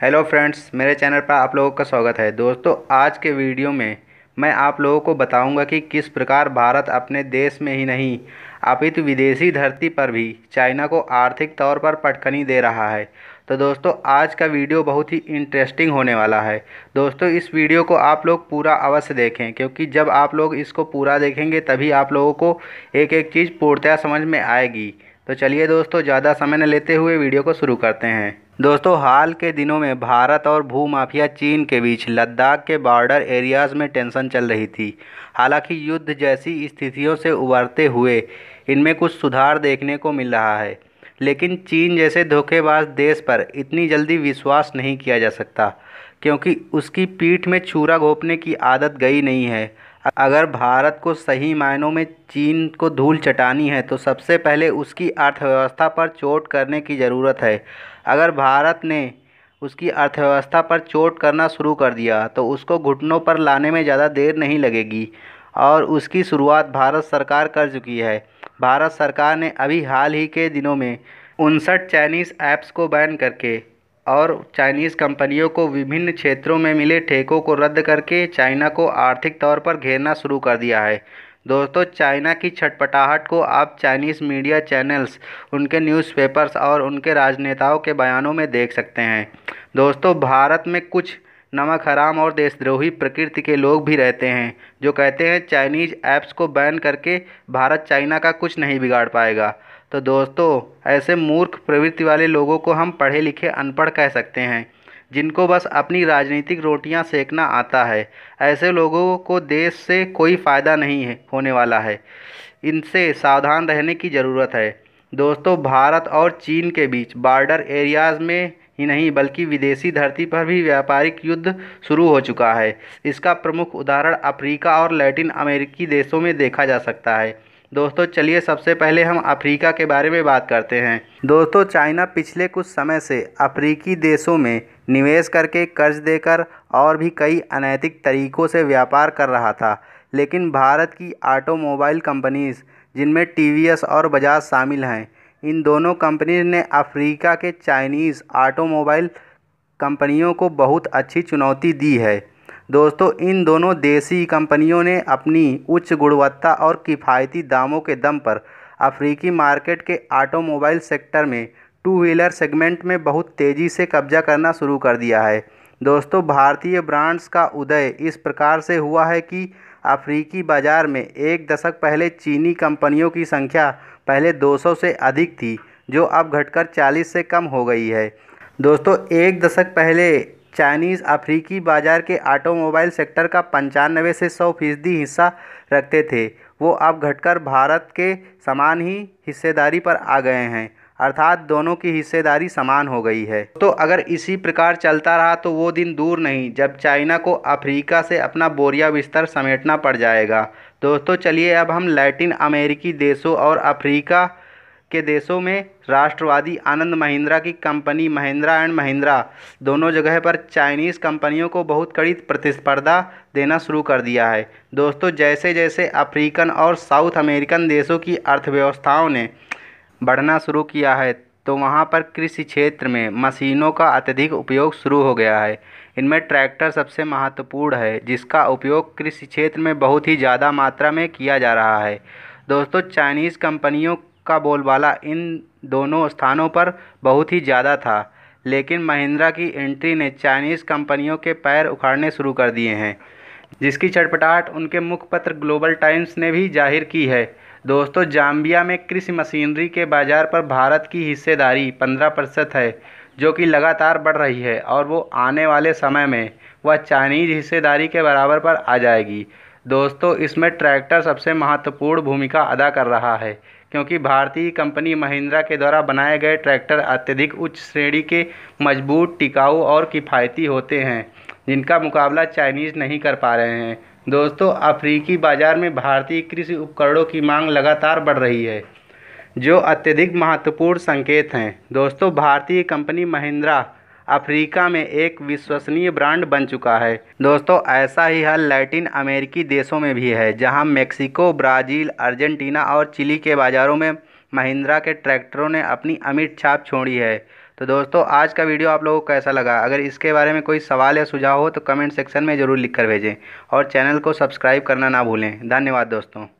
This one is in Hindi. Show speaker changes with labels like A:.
A: हेलो फ्रेंड्स मेरे चैनल पर आप लोगों का स्वागत है दोस्तों आज के वीडियो में मैं आप लोगों को बताऊंगा कि किस प्रकार भारत अपने देश में ही नहीं अपितु विदेशी धरती पर भी चाइना को आर्थिक तौर पर पटकनी दे रहा है तो दोस्तों आज का वीडियो बहुत ही इंटरेस्टिंग होने वाला है दोस्तों इस वीडियो को आप लोग पूरा अवश्य देखें क्योंकि जब आप लोग इसको पूरा देखेंगे तभी आप लोगों को एक एक चीज़ पूर्णतया समझ में आएगी तो चलिए दोस्तों ज़्यादा समय न लेते हुए वीडियो को शुरू करते हैं दोस्तों हाल के दिनों में भारत और भूमाफिया चीन के बीच लद्दाख के बॉर्डर एरियाज़ में टेंशन चल रही थी हालांकि युद्ध जैसी स्थितियों से उबरते हुए इनमें कुछ सुधार देखने को मिल रहा है लेकिन चीन जैसे धोखेबाज देश पर इतनी जल्दी विश्वास नहीं किया जा सकता क्योंकि उसकी पीठ में छूरा घोपने की आदत गई नहीं है अगर भारत को सही मायनों में चीन को धूल चटानी है तो सबसे पहले उसकी अर्थव्यवस्था पर चोट करने की ज़रूरत है अगर भारत ने उसकी अर्थव्यवस्था पर चोट करना शुरू कर दिया तो उसको घुटनों पर लाने में ज़्यादा देर नहीं लगेगी और उसकी शुरुआत भारत सरकार कर चुकी है भारत सरकार ने अभी हाल ही के दिनों में उनसठ चाइनीज़ ऐप्स को बैन करके और चाइनीज़ कंपनियों को विभिन्न क्षेत्रों में मिले ठेकों को रद्द करके चाइना को आर्थिक तौर पर घेरना शुरू कर दिया है दोस्तों चाइना की छटपटाहट को आप चाइनीज़ मीडिया चैनल्स उनके न्यूज़पेपर्स और उनके राजनेताओं के बयानों में देख सकते हैं दोस्तों भारत में कुछ नमक हराम और देशद्रोही प्रकृति के लोग भी रहते हैं जो कहते हैं चाइनीज़ ऐप्स को बैन करके भारत चाइना का कुछ नहीं बिगाड़ पाएगा तो दोस्तों ऐसे मूर्ख प्रवृत्ति वाले लोगों को हम पढ़े लिखे अनपढ़ कह सकते हैं जिनको बस अपनी राजनीतिक रोटियां सेकना आता है ऐसे लोगों को देश से कोई फ़ायदा नहीं है होने वाला है इनसे सावधान रहने की ज़रूरत है दोस्तों भारत और चीन के बीच बॉर्डर एरियाज़ में ही नहीं बल्कि विदेशी धरती पर भी व्यापारिक युद्ध शुरू हो चुका है इसका प्रमुख उदाहरण अफ्रीका और लैटिन अमेरिकी देशों में देखा जा सकता है दोस्तों चलिए सबसे पहले हम अफ्रीका के बारे में बात करते हैं दोस्तों चाइना पिछले कुछ समय से अफ्रीकी देशों में निवेश करके कर्ज देकर और भी कई अनैतिक तरीक़ों से व्यापार कर रहा था लेकिन भारत की ऑटोमोबाइल कंपनीज़ जिनमें टी और बजाज शामिल हैं इन दोनों कंपनीज ने अफ्रीका के चाइनीज़ ऑटोमोबाइल कंपनियों को बहुत अच्छी चुनौती दी है दोस्तों इन दोनों देसी कंपनियों ने अपनी उच्च गुणवत्ता और किफ़ायती दामों के दम पर अफ्रीकी मार्केट के ऑटोमोबाइल सेक्टर में टू व्हीलर सेगमेंट में बहुत तेज़ी से कब्जा करना शुरू कर दिया है दोस्तों भारतीय ब्रांड्स का उदय इस प्रकार से हुआ है कि अफ्रीकी बाज़ार में एक दशक पहले चीनी कंपनियों की संख्या पहले 200 से अधिक थी जो अब घटकर 40 से कम हो गई है दोस्तों एक दशक पहले चाइनीज अफ्रीकी बाजार के ऑटोमोबाइल सेक्टर का पंचानवे से सौ फीसदी हिस्सा रखते थे वो अब घटकर भारत के समान ही हिस्सेदारी पर आ गए हैं अर्थात दोनों की हिस्सेदारी समान हो गई है तो अगर इसी प्रकार चलता रहा तो वो दिन दूर नहीं जब चाइना को अफ्रीका से अपना बोरिया बिस्तर समेटना पड़ जाएगा दोस्तों चलिए अब हम लैटिन अमेरिकी देशों और अफ्रीका के देशों में राष्ट्रवादी आनंद महिंद्रा की कंपनी महिंद्रा एंड महिंद्रा दोनों जगह पर चाइनीज़ कंपनियों को बहुत कड़ी प्रतिस्पर्धा देना शुरू कर दिया है दोस्तों जैसे जैसे अफ्रीकन और साउथ अमेरिकन देशों की अर्थव्यवस्थाओं ने बढ़ना शुरू किया है तो वहाँ पर कृषि क्षेत्र में मशीनों का अत्यधिक उपयोग शुरू हो गया है इनमें ट्रैक्टर सबसे महत्वपूर्ण है जिसका उपयोग कृषि क्षेत्र में बहुत ही ज़्यादा मात्रा में किया जा रहा है दोस्तों चाइनीज़ कंपनियों का बोलबाला इन दोनों स्थानों पर बहुत ही ज़्यादा था लेकिन महिंद्रा की एंट्री ने चाइनीज़ कंपनियों के पैर उखाड़ने शुरू कर दिए हैं जिसकी चटपटाहट उनके मुखपत्र ग्लोबल टाइम्स ने भी जाहिर की है दोस्तों जाम्बिया में कृषि मशीनरी के बाज़ार पर भारत की हिस्सेदारी 15 प्रतिशत है जो कि लगातार बढ़ रही है और वो आने वाले समय में वह चाइनीज हिस्सेदारी के बराबर पर आ जाएगी दोस्तों इसमें ट्रैक्टर सबसे महत्वपूर्ण भूमिका अदा कर रहा है क्योंकि भारतीय कंपनी महिंद्रा के द्वारा बनाए गए ट्रैक्टर अत्यधिक उच्च श्रेणी के मजबूत टिकाऊ और किफ़ायती होते हैं जिनका मुकाबला चाइनीज़ नहीं कर पा रहे हैं दोस्तों अफ्रीकी बाज़ार में भारतीय कृषि उपकरणों की मांग लगातार बढ़ रही है जो अत्यधिक महत्वपूर्ण संकेत हैं दोस्तों भारतीय कंपनी महिंद्रा अफ्रीका में एक विश्वसनीय ब्रांड बन चुका है दोस्तों ऐसा ही हाल लैटिन अमेरिकी देशों में भी है जहां मेक्सिको ब्राज़ील अर्जेंटीना और चिली के बाज़ारों में महिंद्रा के ट्रैक्टरों ने अपनी अमिट छाप छोड़ी है तो दोस्तों आज का वीडियो आप लोगों को कैसा लगा अगर इसके बारे में कोई सवाल या सुझाव हो तो कमेंट सेक्शन में ज़रूर लिखकर भेजें और चैनल को सब्सक्राइब करना ना भूलें धन्यवाद दोस्तों